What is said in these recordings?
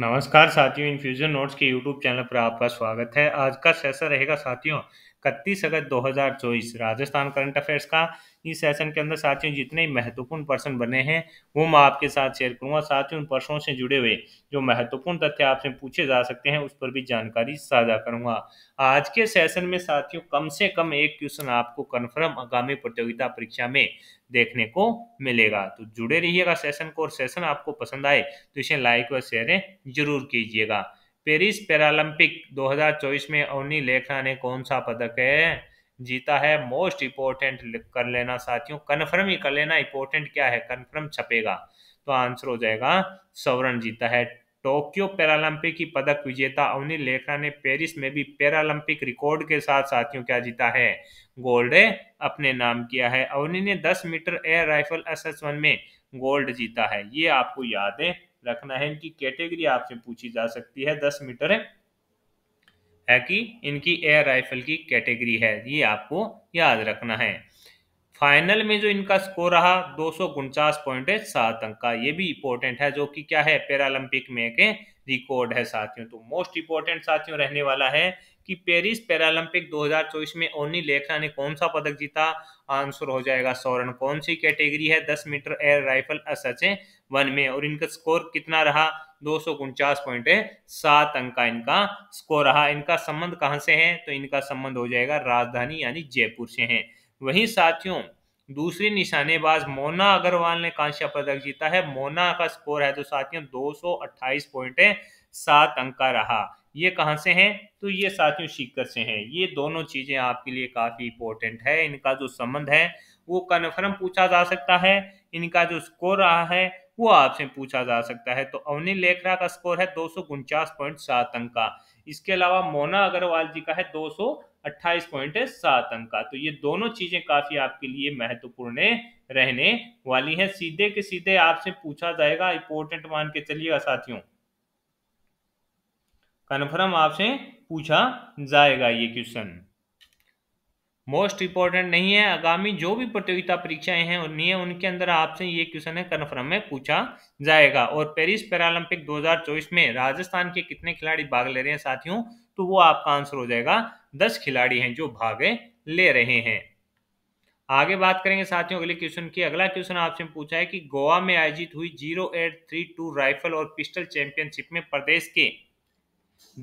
नमस्कार साथियों Infusion Notes के यूट्यूब चैनल पर आपका स्वागत है आज का सेशन रहेगा साथियों इकतीस अगस्त 2024 राजस्थान करंट अफेयर्स का इस सेशन के अंदर साथियों जितने महत्वपूर्ण पर्सन बने हैं वो मैं आपके साथ शेयर करूंगा साथ ही उन पर्सनों से जुड़े हुए जो महत्वपूर्ण तथ्य आपसे पूछे जा सकते हैं उस पर भी जानकारी साझा करूंगा आज के सेशन में साथियों कम से कम एक क्वेश्चन आपको कन्फर्म आगामी प्रतियोगिता परीक्षा में देखने को मिलेगा तो जुड़े रहिएगा सेशन को और सेशन आपको पसंद आए तो इसे लाइक व शेयर जरूर कीजिएगा पेरिस पैरालंपिक 2024 में अवनी लेखना ने कौन सा पदक है जीता है मोस्ट इम्पोर्टेंट कर लेना साथियों कन्फर्म ही कर लेना इंपोर्टेंट क्या है कन्फर्म छपेगा तो आंसर हो जाएगा सवरण जीता है टोक्यो पैरालंपिक की पदक विजेता अवनी लेखा ने पेरिस में भी पैरालंपिक रिकॉर्ड के साथ साथियों क्या जीता है गोल्ड अपने नाम किया है अवनी ने 10 मीटर एयर राइफल एस में गोल्ड जीता है ये आपको याद है रखना है इनकी कैटेगरी आपसे पूछी जा सकती है दस मीटर है, है कि इनकी एयर राइफल की कैटेगरी है ये आपको याद रखना है फाइनल में जो इनका स्कोर रहा दो सौ पॉइंट है सात अंक का ये भी इंपॉर्टेंट है जो कि क्या है पैरालंपिक में के रिकॉर्ड है साथियों तो मोस्ट इंपॉर्टेंट साथियों रहने वाला है कि पेरिस पैरालंपिक 2024 में ओनी लेखरा ने कौन सा पदक जीता आंसर हो जाएगा सौरण कौन सी कैटेगरी है 10 metre air rifle H one में और इनका स्कोर कितना रहा दो पॉइंट है सात अंक का इनका स्कोर रहा इनका संबंध कहाँ से है तो इनका संबंध हो जाएगा राजधानी यानी जयपुर से है वहीं साथियों दूसरी निशानेबाज मोना अग्रवाल ने कांस्य पदक जीता है मोना का स्कोर है तो साथियों दो सौ अट्ठाईस पॉइंट सात अंक का रहा ये कहाँ से हैं तो ये साथियों शिक्कत से हैं ये दोनों चीज़ें आपके लिए काफ़ी इंपॉर्टेंट है इनका जो संबंध है वो कन्फर्म पूछा जा सकता है इनका जो स्कोर रहा है वो आपसे पूछा जा सकता है तो अवनी लेखरा का स्कोर है दो सौ उनचास अंक का इसके अलावा मोना अग्रवाल जी का है दो सौ अट्ठाईस अंक का तो ये दोनों चीज़ें काफ़ी आपके लिए महत्वपूर्ण रहने वाली हैं सीधे के सीधे आपसे पूछा जाएगा इंपोर्टेंट मान के चलिएगा साथियों कन्फर्म आपसे पूछा जाएगा ये क्वेश्चन मोस्ट इंपॉर्टेंट नहीं है आगामी जो भी प्रतियोगिता परीक्षाएं हैं और नहीं है उनके अंदर आपसे ये क्वेश्चन है कन्फर्म में पूछा जाएगा और पेरिस पैरालंपिक 2024 में राजस्थान के कितने खिलाड़ी भाग ले रहे हैं साथियों तो वो आपका आंसर हो जाएगा दस खिलाड़ी हैं जो भाग ले रहे हैं आगे बात करेंगे साथियों अगले क्वेश्चन की अगला क्वेश्चन आपसे पूछा है कि गोवा में आयोजित हुई जीरो राइफल और पिस्टल चैंपियनशिप में प्रदेश के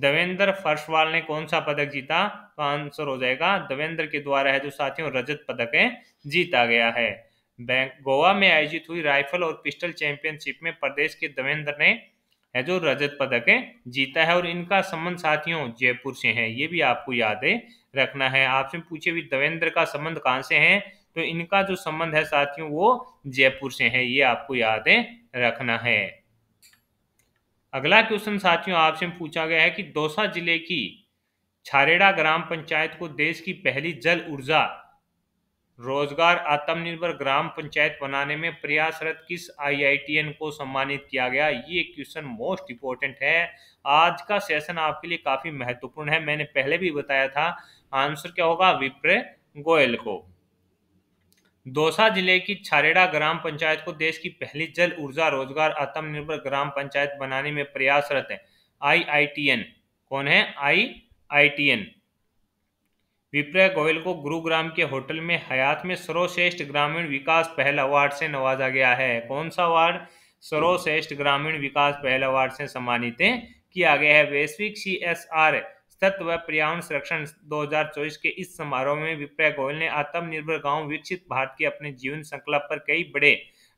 देवेंद्र फर्शवाल ने कौन सा पदक जीता तो आंसर हो जाएगा देवेंद्र के द्वारा है जो साथियों रजत पदक है जीता गया है बैंक गोवा में आयोजित हुई राइफल और पिस्टल चैंपियनशिप में प्रदेश के देवेंद्र ने है जो रजत पदक है जीता है और इनका संबंध साथियों जयपुर से है ये भी आपको याद है रखना है आपसे पूछे भी देवेंद्र का संबंध कहाँ से है तो इनका जो संबंध है साथियों वो जयपुर से है ये आपको याद है रखना है अगला क्वेश्चन साथियों आपसे पूछा गया है कि दौसा जिले की छारेड़ा ग्राम पंचायत को देश की पहली जल ऊर्जा रोजगार आत्मनिर्भर ग्राम पंचायत बनाने में प्रयासरत किस आईआईटीएन को सम्मानित किया गया ये क्वेश्चन मोस्ट इंपॉर्टेंट है आज का सेशन आपके लिए काफ़ी महत्वपूर्ण है मैंने पहले भी बताया था आंसर क्या होगा विप्र गोयल को दौसा जिले की छारेड़ा ग्राम पंचायत को देश की पहली जल ऊर्जा रोजगार आत्मनिर्भर ग्राम पंचायत बनाने में प्रयासरत है आईआईटीएन कौन है आईआईटीएन विप्रय गोयल को गुरुग्राम के होटल में हयात में सर्वश्रेष्ठ ग्रामीण विकास पहल अवार्ड से नवाजा गया है कौन सा अवार्ड सर्वश्रेष्ठ ग्रामीण विकास पहल अवार्ड से सम्मानित किया गया है वैश्विक सी एस आर सत्य व पर्यावरण संरक्षण 2024 के इस समारोह में विप्रा गोयल ने आत्मनिर्भर गांव विकसित भारत के अपने जीवन संकल्प पर कई बड़े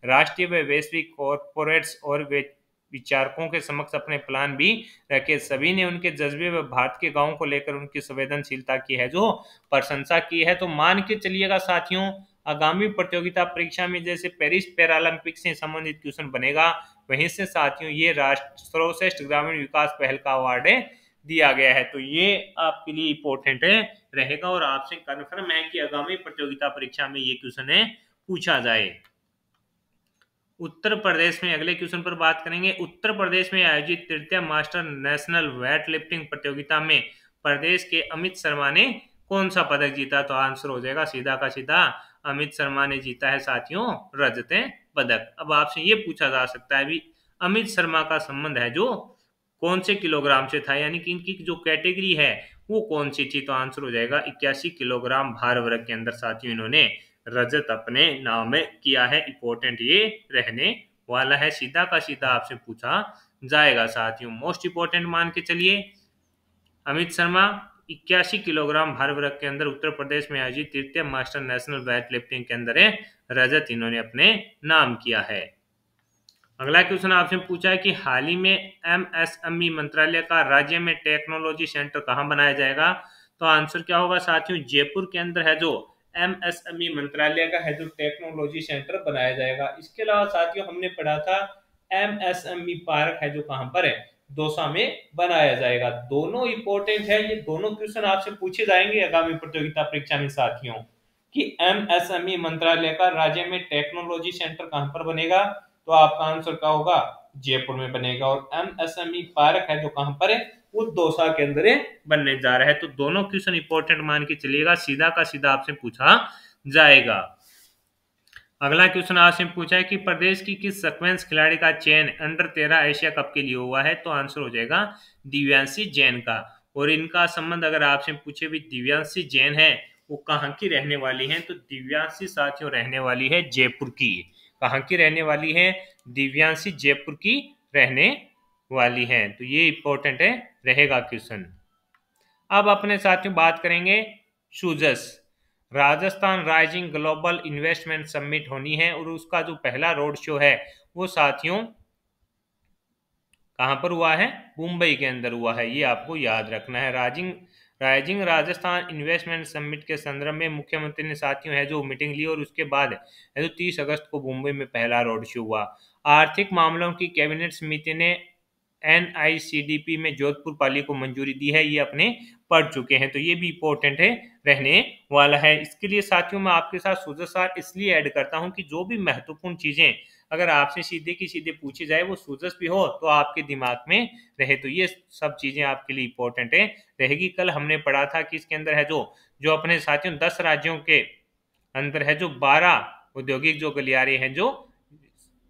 राष्ट्रीय व वैश्विक कॉरपोरेट्स और विचारकों के समक्ष अपने प्लान भी रखे सभी ने उनके जज्बे व भारत के गाँव को लेकर उनकी संवेदनशीलता की है जो प्रशंसा की है तो मान के चलिएगा साथियों आगामी प्रतियोगिता परीक्षा में जैसे पेरिस पैरालंपिक से संबंधित क्वेश्चन बनेगा वहीं से साथियों ये राष्ट्र सर्वश्रेष्ठ ग्रामीण विकास पहल का अवार्ड है दिया गया है तो ये आपके लिए इंपॉर्टेंट रहेगा और आपसे कन्फर्म है कि आगामी प्रतियोगिता परीक्षा में ये क्वेश्चन है पूछा जाए उत्तर प्रदेश में अगले क्वेश्चन पर बात करेंगे उत्तर प्रदेश में आयोजित तृतीय मास्टर नेशनल वेट लिफ्टिंग प्रतियोगिता में प्रदेश के अमित शर्मा ने कौन सा पदक जीता तो आंसर हो जाएगा सीधा का सीधा अमित शर्मा ने जीता है साथियों रजत पदक अब आपसे ये पूछा जा सकता है अमित शर्मा का संबंध है जो कौन से किलोग्राम से था यानी कि इनकी जो कैटेगरी है वो कौन सी थी तो आंसर हो जाएगा इक्यासी किलोग्राम भार वर्ग के अंदर साथियों इन्होंने रजत अपने नाम किया है इंपॉर्टेंट ये रहने वाला है सीधा का सीधा आपसे पूछा जाएगा साथियों मोस्ट इंपॉर्टेंट मान के चलिए अमित शर्मा इक्यासी किलोग्राम भार वर्ग के अंदर उत्तर प्रदेश में आयोजित तृतीय मास्टर नेशनल वेट लिफ्टिंग के अंदर रजत इन्होंने अपने नाम किया है अगला क्वेश्चन आपसे पूछा है कि हाल ही में एमएसएमई e मंत्रालय का राज्य में टेक्नोलॉजी सेंटर कहाँ बनाया जाएगा तो आंसर क्या होगा साथियों जयपुर के अंदर है जो एमएसएमई e मंत्रालय का है जो टेक्नोलॉजी सेंटर बनाया जाएगा इसके अलावा साथियों हमने पढ़ा था एमएसएमई e पार्क है जो कहाँ पर है दोसा में बनाया जाएगा दोनों इंपॉर्टेंट है ये दोनों क्वेश्चन आपसे पूछे जाएंगे आगामी प्रतियोगिता परीक्षा में साथियों कि एमएसएमई मंत्रालय का राज्य में टेक्नोलॉजी सेंटर कहाँ पर बनेगा तो आपका आंसर क्या होगा जयपुर में बनेगा और एमएसएमई e पार्क है जो कहां पर है वो दौसा के अंदर बनने जा रहा है तो दोनों क्वेश्चन इंपॉर्टेंट मान के चलिएगा सीधा का सीधा आपसे पूछा जाएगा अगला क्वेश्चन आपसे पूछा है कि प्रदेश की किस सक्वेंस खिलाड़ी का चयन अंडर तेरह एशिया कप के लिए हुआ है तो आंसर हो जाएगा दिव्यांशी जैन का और इनका संबंध अगर आपसे पूछे भी दिव्यांशी जैन है वो कहाँ की रहने वाली हैं तो दिव्यांशी साथियों रहने वाली है जयपुर की कहाँ की रहने वाली है दिव्यांशी जयपुर की रहने वाली हैं तो ये इंपॉर्टेंट है रहेगा क्वेश्चन अब अपने साथियों बात करेंगे शूजस Rajasthan rising global investment summit होनी है और उसका जो पहला रोड शो है वो साथियों कहाँ पर हुआ है मुंबई के अंदर हुआ है ये आपको याद रखना है rising rising Rajasthan investment summit के संदर्भ में मुख्यमंत्री ने साथियों है जो मीटिंग ली और उसके बाद है जो तीस अगस्त को मुंबई में पहला रोड शो हुआ आर्थिक मामलों की कैबिनेट समिति ने एन में जोधपुर पाली को मंजूरी दी है ये अपने पढ़ चुके हैं तो ये भी इंपॉर्टेंट है रहने वाला है इसके लिए साथियों मैं आपके साथ सूजसार इसलिए ऐड करता हूँ कि जो भी महत्वपूर्ण चीज़ें अगर आपसे सीधे की सीधे पूछी जाए वो सूजस भी हो तो आपके दिमाग में रहे तो ये सब चीज़ें आपके लिए इंपॉर्टेंट है रहेगी कल हमने पढ़ा था कि इसके अंदर है जो जो अपने साथियों दस राज्यों के अंदर है जो बारह औद्योगिक जो गलियारे हैं जो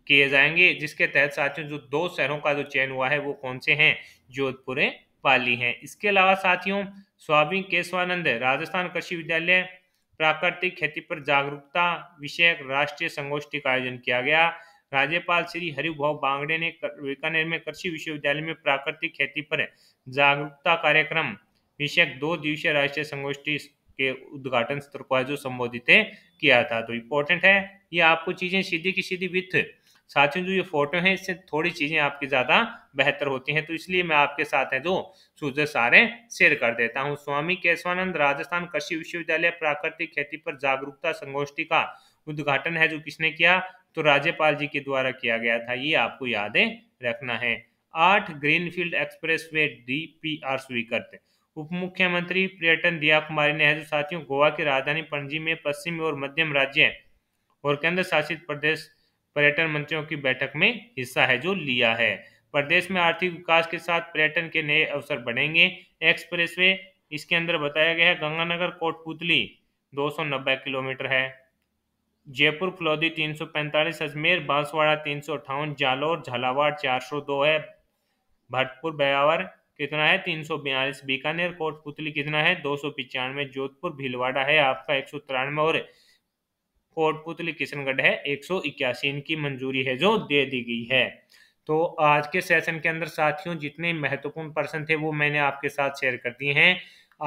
किए जाएंगे जिसके तहत साथियों जो दो शहरों का जो चयन हुआ है वो कौन से हैं जोधपुर पाली हैं इसके अलावा साथियों स्वामी केशवानंद राजस्थान कृषि विद्यालय प्राकृतिक खेती पर जागरूकता विषयक राष्ट्रीय संगोष्ठी का आयोजन किया गया राज्यपाल श्री हरिभाव बांगड़े ने बीकानेर में कृषि विश्वविद्यालय में प्राकृतिक खेती पर जागरूकता कार्यक्रम विषय दो दिवसीय राष्ट्रीय संगोष्ठी के उद्घाटन स्तर पर जो संबोधित किया था तो इम्पोर्टेंट है ये आपको चीजें सीधी की सीधी विथ साथियों जो ये फोटो है इससे थोड़ी चीजें आपकी ज्यादा बेहतर होती हैं तो इसलिए मैं आपके साथ है जो सूझे सारे शेयर कर देता हूँ स्वामी केशवानंद राजस्थान कृषि विश्वविद्यालय प्राकृतिक खेती पर जागरूकता संगोष्ठी का उद्घाटन है जो किसने किया तो राज्यपाल जी के द्वारा किया गया था ये आपको यादें रखना है आठ greenfield expressway D P R स्वीकृत उप मुख्यमंत्री पर्यटन दिया कुमारी ने है जो साथियों गोवा की राजधानी पणजी में पश्चिम और मध्यम राज्य और केंद्र शासित प्रदेश पर्यटन मंत्रियों की बैठक में हिस्सा है जो लिया है प्रदेश में आर्थिक विकास के साथ पर्यटन के नए अवसर बढ़ेंगे वे इसके अंदर बताया गया है गंगानगर कोटपुतली दो किलोमीटर है जयपुर फलौदी 345 अजमेर बांसवाड़ा तीन सौ अठावन जालौर झालावाड़ 402 है भरतपुर ब्यावर कितना है तीन सौ बयालीस बीकानेर कोटपुतली कितना है दो सौ पिचानवे जोधपुर भीलवाड़ा है आपका एक सौ तिरानवे और कोटपुतली किशनगढ़ है एक सौ इक्यासी इनकी मंजूरी है जो दे दी गई है तो आज के सेशन के अंदर साथियों जितने महत्वपूर्ण पर्सन थे वो मैंने आपके साथ शेयर कर दिए हैं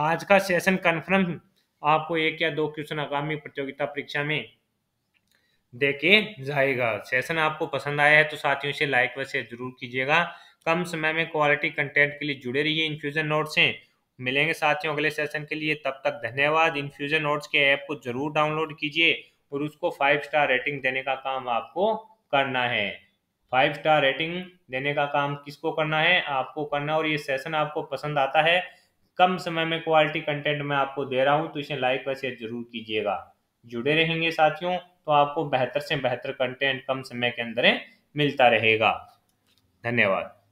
आज का सेशन कन्फर्म आपको एक या दो क्वेश्चन आगामी प्रतियोगिता परीक्षा में देके जाएगा सेशन आपको पसंद आया है तो साथियों से लाइक व शेयर जरूर कीजिएगा कम समय में क्वालिटी कंटेंट के लिए जुड़े रहिए इन्फ्यूजन नोट से मिलेंगे साथियों अगले सेशन के लिए तब तक धन्यवाद इन्फ्यूजन नोट्स के ऐप को जरूर डाउनलोड कीजिए और उसको फाइव स्टार रेटिंग देने का काम आपको करना है फाइव स्टार रेटिंग देने का काम किसको करना है आपको करना और ये सेशन आपको पसंद आता है कम समय में क्वालिटी कंटेंट मैं आपको दे रहा हूँ तो इसे लाइक व शेयर जरूर कीजिएगा जुड़े रहेंगे साथियों तो आपको बेहतर से बेहतर कंटेंट कम समय के अंदर मिलता रहेगा धन्यवाद